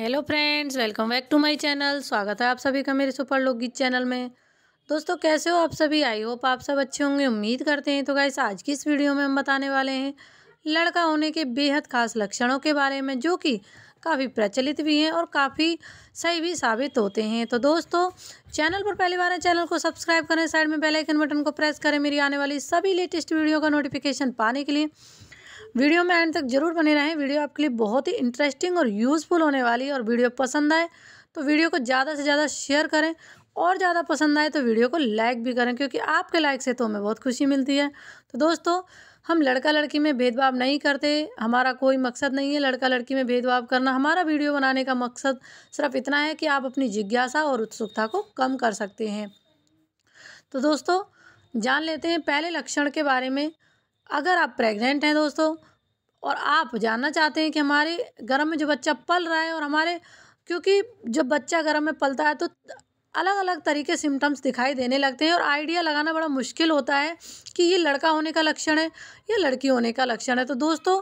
hello friends welcome back to my channel स्वागत है आप सभी का मेरे सुपर लोकगीत चैनल में दोस्तों कैसे हो आप सभी आई होप आप सब अच्छे होंगे उम्मीद करते हैं तो गाइस आज की इस वीडियो में हम बताने वाले हैं लड़का होने के बेहद खास लक्षणों के बारे में जो कि काफ़ी प्रचलित भी हैं और काफ़ी सही भी साबित होते हैं तो दोस्तों चैनल पर पहली बार चैनल को सब्सक्राइब करें साइड में बेल आइकन बटन को प्रेस करें मेरी आने वाली सभी लेटेस्ट वीडियो का नोटिफिकेशन पाने के लिए वीडियो में एंड तक जरूर बने रहें वीडियो आपके लिए बहुत ही इंटरेस्टिंग और यूज़फुल होने वाली है और वीडियो पसंद आए तो वीडियो को ज़्यादा से ज़्यादा शेयर करें और ज़्यादा पसंद आए तो वीडियो को लाइक भी करें क्योंकि आपके लाइक से तो हमें बहुत खुशी मिलती है तो दोस्तों हम लड़का लड़की में भेदभाव नहीं करते हमारा कोई मकसद नहीं है लड़का लड़की में भेदभाव करना हमारा वीडियो बनाने का मकसद सिर्फ इतना है कि आप अपनी जिज्ञासा और उत्सुकता को कम कर सकते हैं तो दोस्तों जान लेते हैं पहले लक्षण के बारे में अगर आप प्रेग्नेंट हैं दोस्तों और आप जानना चाहते हैं कि हमारे गर्म में जो बच्चा पल रहा है और हमारे क्योंकि जब बच्चा गर्म में पलता है तो अलग अलग तरीके सिम्टम्स दिखाई देने लगते हैं और आइडिया लगाना बड़ा मुश्किल होता है कि ये लड़का होने का लक्षण है या लड़की होने का लक्षण है तो दोस्तों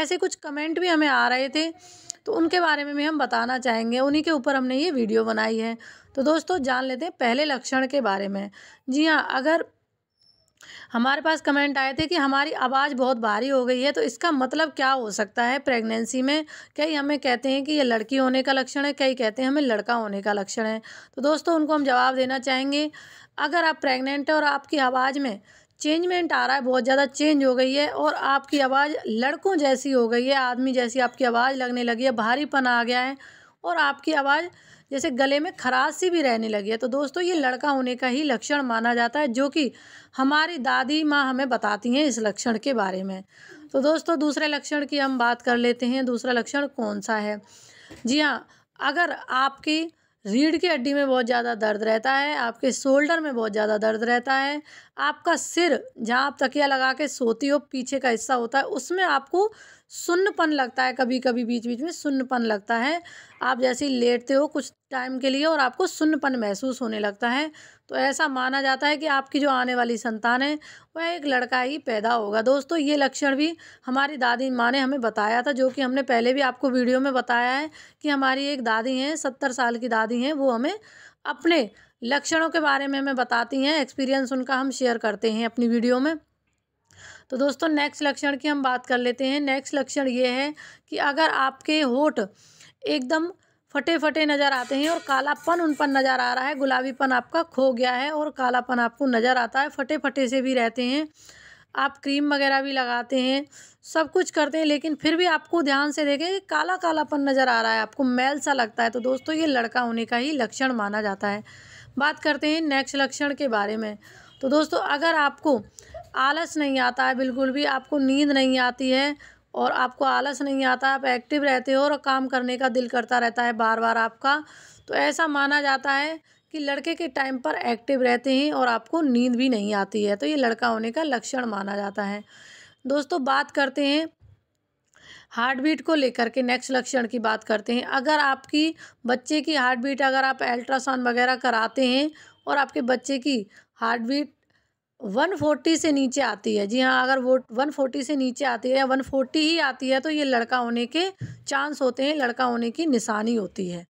ऐसे कुछ कमेंट भी हमें आ रहे थे तो उनके बारे में भी हम बताना चाहेंगे उन्हीं के ऊपर हमने ये वीडियो बनाई है तो दोस्तों जान लेते हैं पहले लक्षण के बारे में जी हाँ अगर हमारे पास कमेंट आए थे कि हमारी आवाज़ बहुत भारी हो गई है तो इसका मतलब क्या हो सकता है प्रेगनेंसी में कई हमें कहते हैं कि ये लड़की होने का लक्षण है कई कहते हैं हमें लड़का होने का लक्षण है तो दोस्तों उनको हम जवाब देना चाहेंगे अगर आप प्रेग्नेंट हैं और आपकी आवाज़ में चेंजमेंट आ रहा है बहुत ज़्यादा चेंज हो गई है और आपकी आवाज़ लड़कों जैसी हो गई है आदमी जैसी आपकी आवाज़ लगने लगी है भारीपन आ गया है और आपकी आवाज़ जैसे गले में खराश सी भी रहने लगी है तो दोस्तों ये लड़का होने का ही लक्षण माना जाता है जो कि हमारी दादी माँ हमें बताती हैं इस लक्षण के बारे में तो दोस्तों दूसरे लक्षण की हम बात कर लेते हैं दूसरा लक्षण कौन सा है जी हाँ अगर आपकी रीढ़ की हड्डी में बहुत ज़्यादा दर्द रहता है आपके शोल्डर में बहुत ज़्यादा दर्द रहता है आपका सिर जहाँ आप तकिया लगा के सोती हो पीछे का हिस्सा होता है उसमें आपको सुन्नपन लगता है कभी कभी बीच बीच में सुन्नपन लगता है आप जैसे ही लेटते हो कुछ टाइम के लिए और आपको सुन्नपन महसूस होने लगता है तो ऐसा माना जाता है कि आपकी जो आने वाली संतान है वह एक लड़का ही पैदा होगा दोस्तों ये लक्षण भी हमारी दादी माँ ने हमें बताया था जो कि हमने पहले भी आपको वीडियो में बताया है कि हमारी एक दादी हैं सत्तर साल की दादी हैं वो हमें अपने लक्षणों के बारे में हमें बताती हैं एक्सपीरियंस उनका हम शेयर करते हैं अपनी वीडियो में तो दोस्तों नेक्स्ट लक्षण की हम बात कर लेते हैं नेक्स्ट लक्षण ये है कि अगर आपके होठ एकदम फटे फटे नज़र आते हैं और कालापन उन पर नज़र आ रहा है गुलाबीपन आपका खो गया है और कालापन आपको नज़र आता है फटे फटे से भी रहते हैं आप क्रीम वगैरह भी लगाते हैं सब कुछ करते हैं लेकिन फिर भी आपको ध्यान से देखें काला कालापन नज़र आ रहा है आपको मैल सा लगता है तो दोस्तों ये लड़का होने का ही लक्षण माना जाता है बात करते हैं नेक्स्ट लक्षण के बारे में तो दोस्तों अगर आपको आलस नहीं आता है बिल्कुल भी आपको नींद नहीं आती है और आपको आलस नहीं आता आप एक्टिव रहते हो और काम करने का दिल करता रहता है बार बार आपका तो ऐसा माना जाता है कि लड़के के टाइम पर एक्टिव रहते हैं और आपको नींद भी नहीं आती है तो ये लड़का होने का लक्षण माना जाता है दोस्तों बात करते हैं हार्ट बीट को लेकर के नेक्स्ट लक्षण की बात करते हैं अगर आपकी बच्चे की हार्ट बीट अगर आप अल्ट्रासाउंड वगैरह कराते हैं और आपके बच्चे की हार्ट बीट वन फोर्टी से नीचे आती है जी हाँ अगर वो वन फोर्टी से नीचे आती है या वन फोर्टी ही आती है तो ये लड़का होने के चांस होते हैं लड़का होने की निशानी होती है